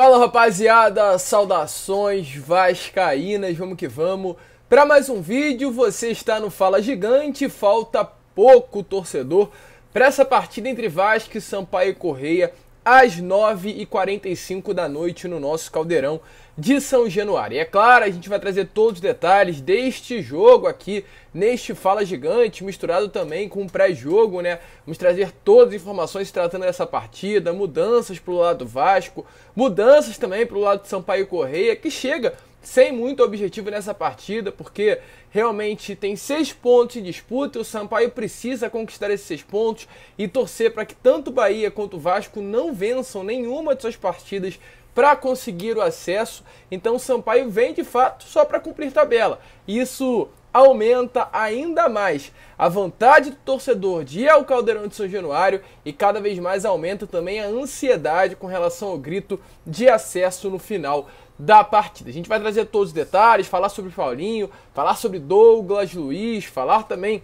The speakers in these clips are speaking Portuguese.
Fala rapaziada, saudações vascaínas, vamos que vamos. Para mais um vídeo, você está no Fala Gigante, falta pouco torcedor para essa partida entre Vasco e Sampaio Correia às 9h45 da noite no nosso Caldeirão de São Januário. E é claro, a gente vai trazer todos os detalhes deste jogo aqui neste Fala Gigante, misturado também com o um pré-jogo, né? Vamos trazer todas as informações tratando dessa partida, mudanças pro lado Vasco, mudanças também pro lado de Sampaio Correia, que chega sem muito objetivo nessa partida, porque realmente tem seis pontos em disputa. O Sampaio precisa conquistar esses seis pontos e torcer para que tanto Bahia quanto o Vasco não vençam nenhuma de suas partidas para conseguir o acesso. Então o Sampaio vem de fato só para cumprir tabela. Isso aumenta ainda mais a vontade do torcedor de ir ao Caldeirão de São Januário e cada vez mais aumenta também a ansiedade com relação ao grito de acesso no final da partida. A gente vai trazer todos os detalhes, falar sobre Paulinho, falar sobre Douglas Luiz, falar também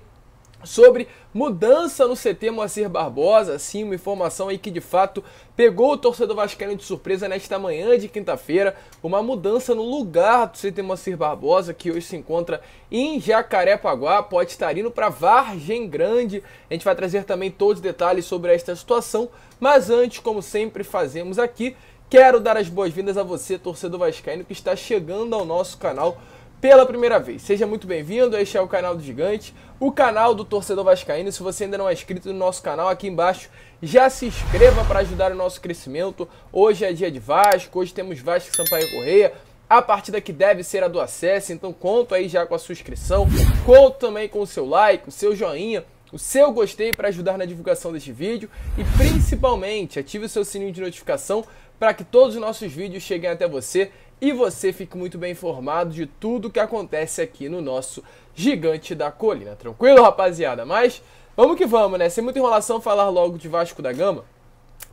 sobre mudança no CT Moacir Barbosa, sim, uma informação aí que de fato pegou o torcedor vascaíno de surpresa nesta manhã de quinta-feira, uma mudança no lugar do CT Moacir Barbosa, que hoje se encontra em Jacarepaguá, pode estar indo para Vargem Grande. A gente vai trazer também todos os detalhes sobre esta situação, mas antes, como sempre fazemos aqui, Quero dar as boas-vindas a você, torcedor vascaíno, que está chegando ao nosso canal pela primeira vez. Seja muito bem-vindo, este é o canal do Gigante, o canal do torcedor vascaíno. Se você ainda não é inscrito no nosso canal, aqui embaixo já se inscreva para ajudar o nosso crescimento. Hoje é dia de Vasco, hoje temos Vasco Sampaio Correia, a partida que deve ser a do acesso, então conto aí já com a sua inscrição, conto também com o seu like, o seu joinha, o seu gostei para ajudar na divulgação deste vídeo e principalmente ative o seu sininho de notificação para que todos os nossos vídeos cheguem até você e você fique muito bem informado de tudo que acontece aqui no nosso Gigante da Colina. Tranquilo, rapaziada? Mas vamos que vamos, né? Sem muita enrolação, falar logo de Vasco da Gama.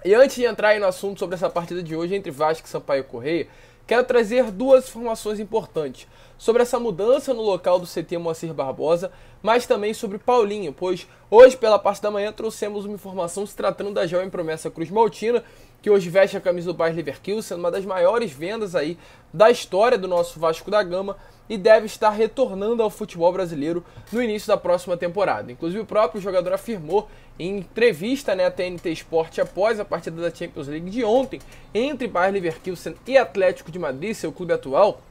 E antes de entrar no assunto sobre essa partida de hoje entre Vasco e Sampaio Correia, quero trazer duas informações importantes sobre essa mudança no local do CT Moacir Barbosa, mas também sobre Paulinho, pois hoje, pela parte da manhã, trouxemos uma informação se tratando da jovem promessa Cruz Maltina, que hoje veste a camisa do Bayer Leverkusen, uma das maiores vendas aí da história do nosso Vasco da Gama e deve estar retornando ao futebol brasileiro no início da próxima temporada. Inclusive o próprio jogador afirmou em entrevista né, à TNT Sport após a partida da Champions League de ontem entre Bayer Leverkusen e Atlético de Madrid, seu clube atual,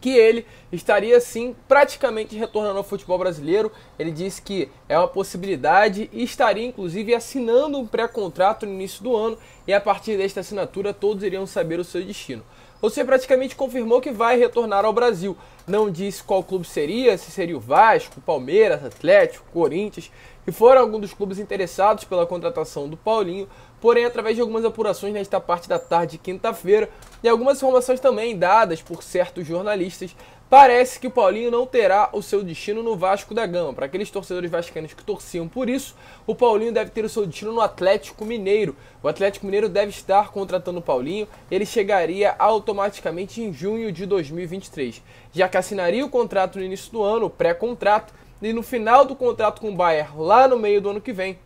que ele estaria sim praticamente retornando ao futebol brasileiro. Ele disse que é uma possibilidade e estaria inclusive assinando um pré-contrato no início do ano e a partir desta assinatura todos iriam saber o seu destino. Você praticamente confirmou que vai retornar ao Brasil não disse qual clube seria, se seria o Vasco, Palmeiras, Atlético, Corinthians, que foram alguns dos clubes interessados pela contratação do Paulinho, porém através de algumas apurações nesta parte da tarde de quinta-feira e algumas informações também dadas por certos jornalistas, Parece que o Paulinho não terá o seu destino no Vasco da Gama. Para aqueles torcedores vascaínos que torciam por isso, o Paulinho deve ter o seu destino no Atlético Mineiro. O Atlético Mineiro deve estar contratando o Paulinho. Ele chegaria automaticamente em junho de 2023, já que assinaria o contrato no início do ano, o pré-contrato, e no final do contrato com o Bayern, lá no meio do ano que vem,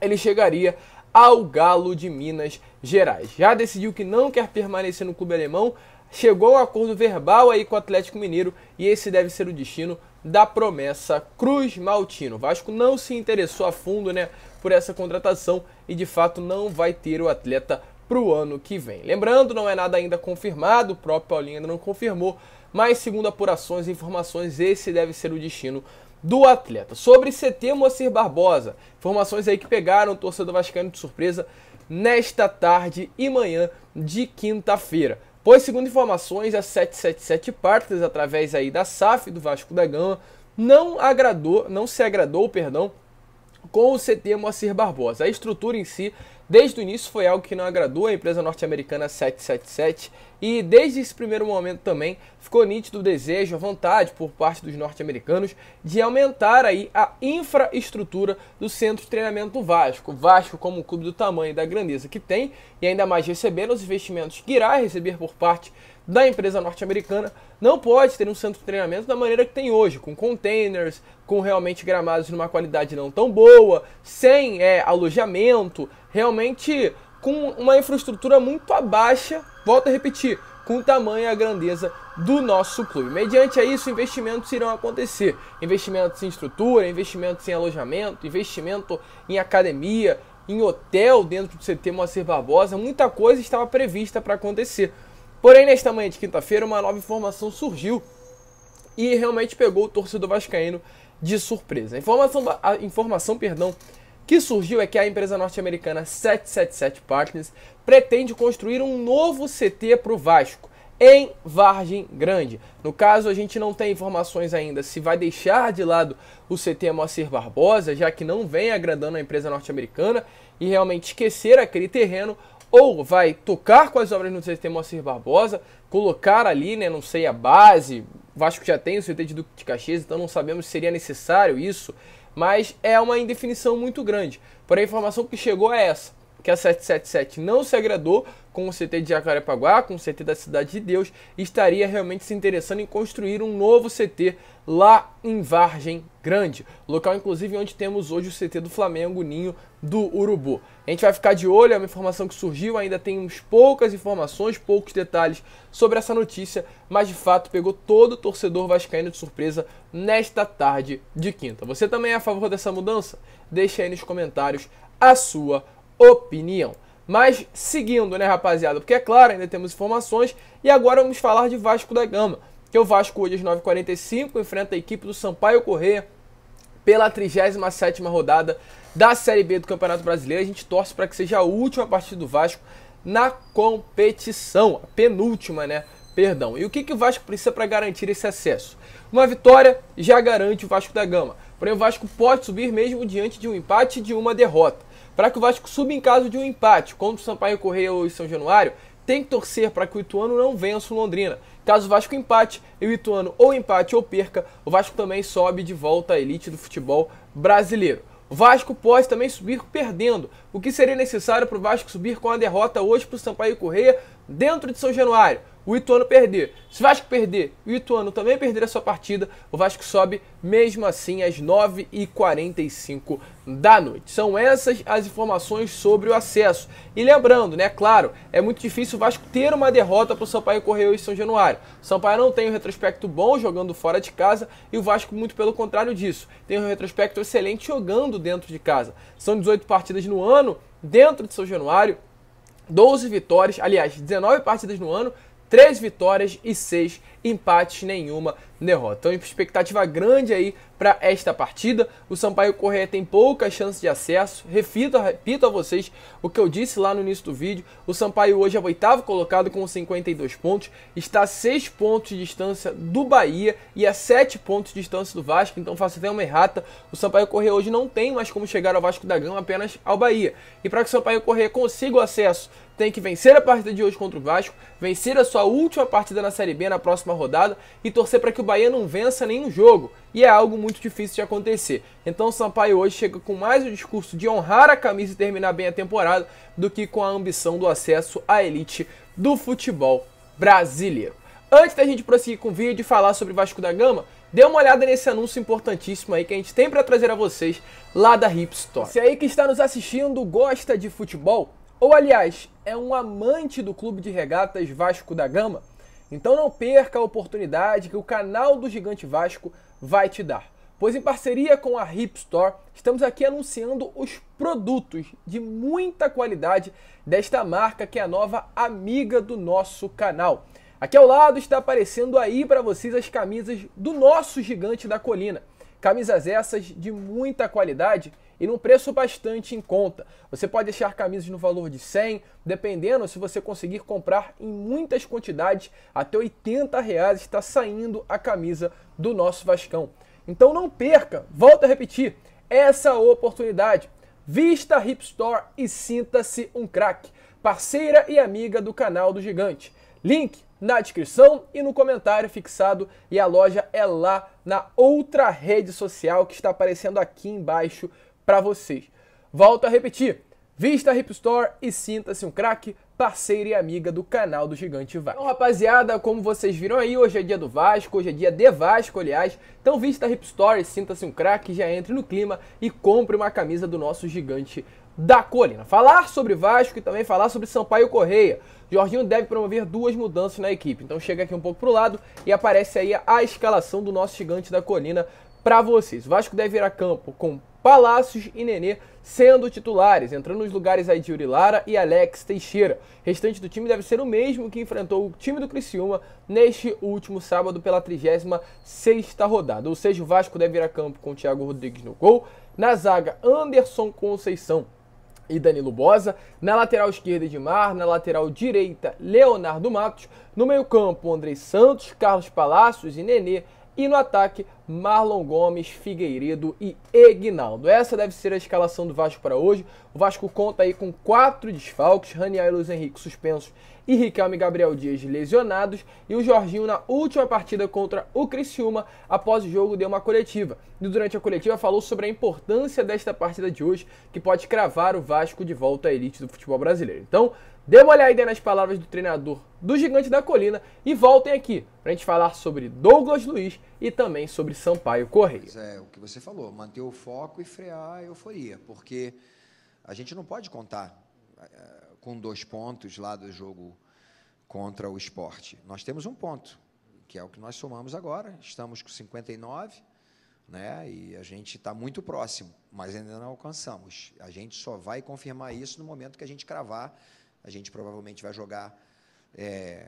ele chegaria ao Galo de Minas Gerais. Já decidiu que não quer permanecer no clube alemão, chegou ao acordo verbal aí com o Atlético Mineiro e esse deve ser o destino da promessa Cruz Maltino. O Vasco não se interessou a fundo, né, por essa contratação e de fato não vai ter o atleta para o ano que vem. Lembrando, não é nada ainda confirmado, o próprio Paulinho ainda não confirmou, mas segundo apurações e informações, esse deve ser o destino do atleta. Sobre CT Moacir Barbosa, informações aí que pegaram o torcedor vascaíno de surpresa nesta tarde e manhã de quinta-feira. Pois, segundo informações, as 777 Partners, através aí da SAF, do Vasco da Gama, não agradou, não se agradou, perdão, com o CT Moacir Barbosa. A estrutura em si Desde o início foi algo que não agradou a empresa norte-americana 777 e desde esse primeiro momento também ficou nítido o desejo, a vontade por parte dos norte-americanos de aumentar aí a infraestrutura do centro de treinamento do Vasco. Vasco, como um clube do tamanho e da grandeza que tem e ainda mais recebendo os investimentos que irá receber por parte da empresa norte-americana não pode ter um centro de treinamento da maneira que tem hoje, com containers, com realmente gramados numa qualidade não tão boa, sem é, alojamento, realmente com uma infraestrutura muito abaixo, volto a repetir, com o tamanho e a grandeza do nosso clube. Mediante a isso, investimentos irão acontecer. Investimentos em estrutura, investimentos em alojamento, investimento em academia, em hotel dentro do CT Moacir Barbosa, muita coisa estava prevista para acontecer. Porém, nesta manhã de quinta-feira, uma nova informação surgiu e realmente pegou o torcedor vascaíno de surpresa. A informação, a informação perdão, que surgiu é que a empresa norte-americana 777 Partners pretende construir um novo CT para o Vasco em Vargem Grande. No caso, a gente não tem informações ainda se vai deixar de lado o CT Moacir Barbosa, já que não vem agradando a empresa norte-americana e realmente esquecer aquele terreno, ou vai tocar com as obras no CT Moacir Barbosa, colocar ali, né, não sei, a base. acho Vasco já tem o CT de Duque de Caxias, então não sabemos se seria necessário isso, mas é uma indefinição muito grande. Porém, a informação que chegou é essa que a 777 não se agradou com o CT de Jacarepaguá, com o CT da Cidade de Deus, estaria realmente se interessando em construir um novo CT lá em Vargem Grande, local inclusive onde temos hoje o CT do Flamengo, Ninho do Urubu. A gente vai ficar de olho, é uma informação que surgiu, ainda temos poucas informações, poucos detalhes sobre essa notícia, mas de fato pegou todo o torcedor vascaíno de surpresa nesta tarde de quinta. Você também é a favor dessa mudança? Deixe aí nos comentários a sua opinião. Mas seguindo, né, rapaziada? Porque é claro, ainda temos informações. E agora vamos falar de Vasco da Gama. Que o Vasco hoje às 9h45 enfrenta a equipe do Sampaio Correia pela 37 rodada da Série B do Campeonato Brasileiro. A gente torce para que seja a última partida do Vasco na competição, a penúltima, né? Perdão. E o que, que o Vasco precisa para garantir esse acesso? Uma vitória já garante o Vasco da Gama. Porém, o Vasco pode subir mesmo diante de um empate e de uma derrota. Para que o Vasco suba em caso de um empate contra o Sampaio Correia ou São Januário, tem que torcer para que o Ituano não vença o Londrina. Caso o Vasco empate e o Ituano ou empate ou perca, o Vasco também sobe de volta à elite do futebol brasileiro. O Vasco pode também subir perdendo, o que seria necessário para o Vasco subir com a derrota hoje para o Sampaio Correia dentro de São Januário, o Ituano perder, se o Vasco perder e o Ituano também perder a sua partida, o Vasco sobe mesmo assim às 9h45 da noite. São essas as informações sobre o acesso. E lembrando, né, claro, é muito difícil o Vasco ter uma derrota para o Sampaio Correio e São Januário. Sampaio não tem um retrospecto bom jogando fora de casa e o Vasco muito pelo contrário disso. Tem um retrospecto excelente jogando dentro de casa. São 18 partidas no ano dentro de São Januário. 12 vitórias, aliás, 19 partidas no ano, três vitórias e seis empates, nenhuma derrota. Então, expectativa grande aí para esta partida. O Sampaio Correia tem poucas chances de acesso. Refito, repito a vocês o que eu disse lá no início do vídeo. O Sampaio hoje é o oitavo colocado com 52 pontos, está a seis pontos de distância do Bahia e a sete pontos de distância do Vasco. Então, faço até uma errata. O Sampaio Correia hoje não tem mais como chegar ao Vasco da Gama, apenas ao Bahia. E para que o Sampaio Correia consiga o acesso tem que vencer a partida de hoje contra o Vasco, vencer a sua última partida na Série B na próxima rodada e torcer para que o Bahia não vença nenhum jogo. E é algo muito difícil de acontecer. Então o Sampaio hoje chega com mais o discurso de honrar a camisa e terminar bem a temporada do que com a ambição do acesso à elite do futebol brasileiro. Antes da gente prosseguir com o vídeo e falar sobre Vasco da Gama, dê uma olhada nesse anúncio importantíssimo aí que a gente tem para trazer a vocês lá da Hip Store. Se aí que está nos assistindo gosta de futebol, ou, aliás, é um amante do Clube de Regatas Vasco da Gama? Então não perca a oportunidade que o canal do Gigante Vasco vai te dar. Pois, em parceria com a Hip Store, estamos aqui anunciando os produtos de muita qualidade desta marca que é a nova amiga do nosso canal. Aqui ao lado está aparecendo aí para vocês as camisas do nosso gigante da colina. Camisas essas de muita qualidade e num preço bastante em conta. Você pode deixar camisas no valor de 100, dependendo se você conseguir comprar em muitas quantidades, até 80 reais está saindo a camisa do nosso Vascão. Então não perca, volto a repetir, essa oportunidade. Vista Hip Store e sinta-se um craque, parceira e amiga do canal do Gigante. Link na descrição e no comentário fixado e a loja é lá na outra rede social que está aparecendo aqui embaixo para vocês. Volto a repetir, vista a Hip Store e sinta-se um craque, parceira e amiga do canal do Gigante Vasco. Então, rapaziada, como vocês viram aí, hoje é dia do Vasco, hoje é dia de Vasco, aliás. Então, vista a Hip Store, sinta-se um craque, já entre no clima e compre uma camisa do nosso Gigante da Colina. Falar sobre Vasco e também falar sobre Sampaio Correia. Jorginho deve promover duas mudanças na equipe. Então chega aqui um pouco pro lado e aparece aí a escalação do nosso gigante da colina para vocês. O Vasco deve ir a campo com Palácios e Nenê sendo titulares, entrando nos lugares aí de Lara e Alex Teixeira. restante do time deve ser o mesmo que enfrentou o time do Criciúma neste último sábado pela 36 rodada. Ou seja, o Vasco deve ir a campo com Thiago Rodrigues no gol, na zaga Anderson Conceição e Danilo Bosa, na lateral esquerda Edmar, na lateral direita Leonardo Matos, no meio-campo Andrei Santos, Carlos Palácios e Nenê e no ataque, Marlon Gomes, Figueiredo e Egnaldo. Essa deve ser a escalação do Vasco para hoje. O Vasco conta aí com quatro desfalques: Raniel e Luiz Henrique suspensos e Riquelme e Gabriel Dias lesionados. E o Jorginho, na última partida contra o Criciúma, após o jogo, deu uma coletiva. E durante a coletiva, falou sobre a importância desta partida de hoje, que pode cravar o Vasco de volta à elite do futebol brasileiro. Então, Dê uma olhada aí nas palavras do treinador do Gigante da Colina e voltem aqui para a gente falar sobre Douglas Luiz e também sobre Sampaio Correia. é, o que você falou, manter o foco e frear a euforia, porque a gente não pode contar eh, com dois pontos lá do jogo contra o esporte. Nós temos um ponto, que é o que nós somamos agora, estamos com 59, né? E a gente está muito próximo, mas ainda não alcançamos. A gente só vai confirmar isso no momento que a gente cravar a gente provavelmente vai jogar é,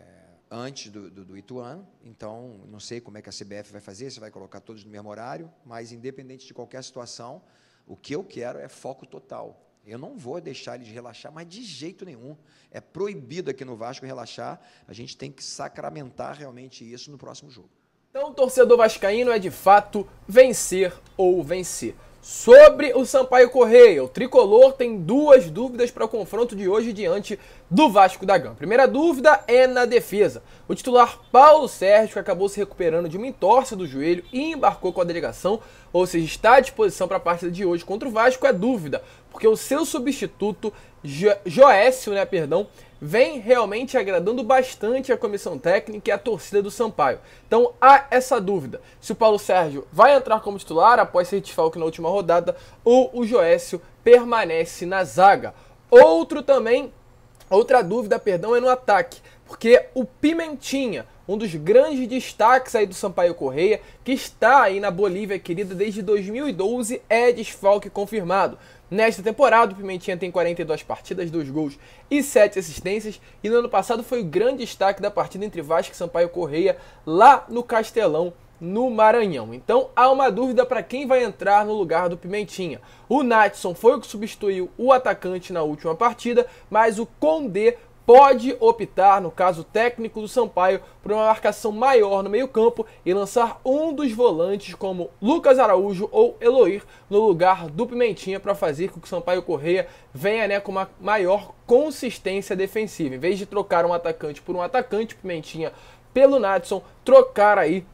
antes do, do, do, Ituano, então não sei como é que a CBF vai fazer, se vai colocar todos no mesmo horário, mas independente de qualquer situação, o que eu quero é foco total. Eu não vou deixar eles relaxar, mas de jeito nenhum. É proibido aqui no Vasco relaxar. A gente tem que sacramentar realmente isso no próximo jogo. Então, o torcedor vascaíno é de fato vencer ou vencer. Sobre o Sampaio Correia, o tricolor tem duas dúvidas para o confronto de hoje diante do Vasco da Gama. Primeira dúvida é na defesa. O titular Paulo Sérgio acabou se recuperando de uma entorse do joelho e embarcou com a delegação, ou seja, está à disposição para a partida de hoje contra o Vasco. É dúvida, porque o seu substituto, jo Joécio, né, perdão, vem realmente agradando bastante a comissão técnica e a torcida do Sampaio. Então há essa dúvida: se o Paulo Sérgio vai entrar como titular após ser desfalque na última rodada ou o Joécio permanece na zaga. Outro também, outra dúvida, perdão, é no ataque, porque o Pimentinha um dos grandes destaques aí do Sampaio Correia, que está aí na Bolívia querida desde 2012, é desfalque confirmado. Nesta temporada, o Pimentinha tem 42 partidas, 2 gols e 7 assistências. E no ano passado foi o grande destaque da partida entre Vasco e Sampaio Correia lá no Castelão, no Maranhão. Então há uma dúvida para quem vai entrar no lugar do Pimentinha. O Natson foi o que substituiu o atacante na última partida, mas o Conde pode optar, no caso técnico do Sampaio, por uma marcação maior no meio-campo e lançar um dos volantes como Lucas Araújo ou Eloir no lugar do Pimentinha para fazer com que o Sampaio Correia venha né, com uma maior consistência defensiva. Em vez de trocar um atacante por um atacante, Pimentinha pelo Natson, trocar aí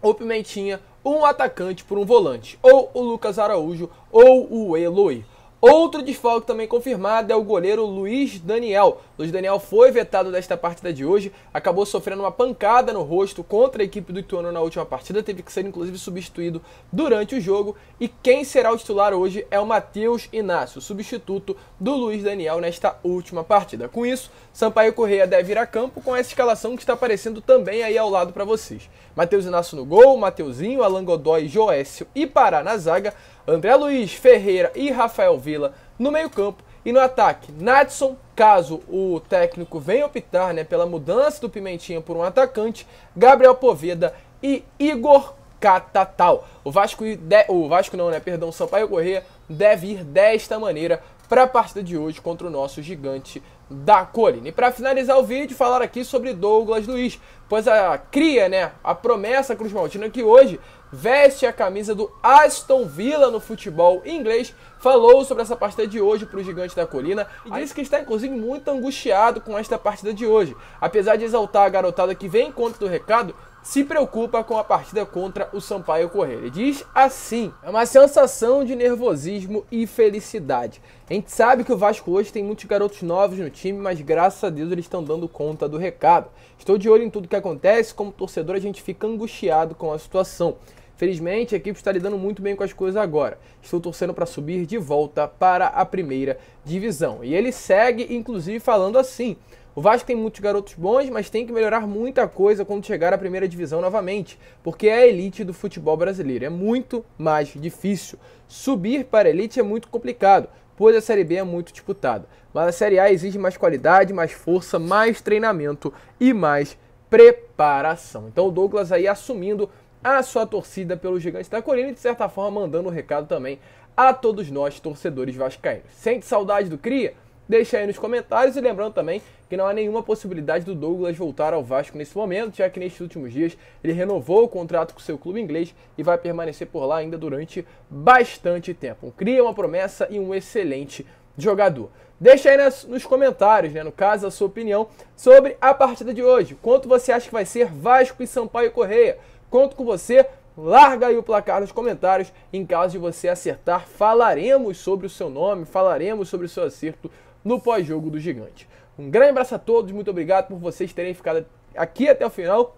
o Pimentinha um atacante por um volante, ou o Lucas Araújo ou o Eloir. Outro desfalque também confirmado é o goleiro Luiz Daniel. Luiz Daniel foi vetado desta partida de hoje, acabou sofrendo uma pancada no rosto contra a equipe do Ituano na última partida, teve que ser inclusive substituído durante o jogo. E quem será o titular hoje é o Matheus Inácio, substituto do Luiz Daniel nesta última partida. Com isso, Sampaio Correia deve ir a campo com essa escalação que está aparecendo também aí ao lado para vocês. Matheus Inácio no gol, Mateuzinho, Alan Godoy, Joécio e Pará na zaga. André Luiz, Ferreira e Rafael Vila no meio-campo. E no ataque, Natson, caso o técnico venha optar né, pela mudança do Pimentinha por um atacante, Gabriel Poveda e Igor Catatal. O Vasco, o Vasco não, né? Perdão, Sampaio Corrêa deve ir desta maneira para a partida de hoje contra o nosso gigante da Colina. E para finalizar o vídeo, falar aqui sobre Douglas Luiz, pois a cria, né, a promessa Cruz Maltina que hoje veste a camisa do Aston Villa no futebol inglês, falou sobre essa partida de hoje para o Gigante da Colina e disse que está inclusive muito angustiado com esta partida de hoje. Apesar de exaltar a garotada que vem em conta do recado, se preocupa com a partida contra o Sampaio Correia. Ele diz assim: é uma sensação de nervosismo e felicidade. A gente sabe que o Vasco hoje tem muitos garotos novos no time, mas graças a Deus eles estão dando conta do recado. Estou de olho em tudo que acontece, como torcedor a gente fica angustiado com a situação. Felizmente, a equipe está lidando muito bem com as coisas agora. Estou torcendo para subir de volta para a primeira divisão. E ele segue, inclusive, falando assim. O Vasco tem muitos garotos bons, mas tem que melhorar muita coisa quando chegar à primeira divisão novamente, porque é a elite do futebol brasileiro. É muito mais difícil. Subir para a elite é muito complicado, pois a Série B é muito disputada. Mas a Série A exige mais qualidade, mais força, mais treinamento e mais preparação. Então o Douglas aí assumindo a sua torcida pelo gigante da Colina e, de certa forma, mandando um recado também a todos nós, torcedores vascaínos. Sente saudade do Cria? Deixa aí nos comentários e lembrando também que não há nenhuma possibilidade do Douglas voltar ao Vasco nesse momento, já que nestes últimos dias ele renovou o contrato com seu clube inglês e vai permanecer por lá ainda durante bastante tempo. Cria uma promessa e um excelente jogador. Deixa aí nas, nos comentários, né, no caso, a sua opinião sobre a partida de hoje. Quanto você acha que vai ser Vasco e Sampaio Correia? Conto com você. Larga aí o placar nos comentários. Em caso de você acertar, falaremos sobre o seu nome, falaremos sobre o seu acerto no pós-jogo do Gigante. Um grande abraço a todos, muito obrigado por vocês terem ficado aqui até o final.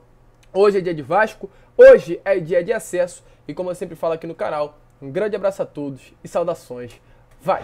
Hoje é dia de Vasco, hoje é dia de acesso e como eu sempre falo aqui no canal, um grande abraço a todos e saudações. Vai!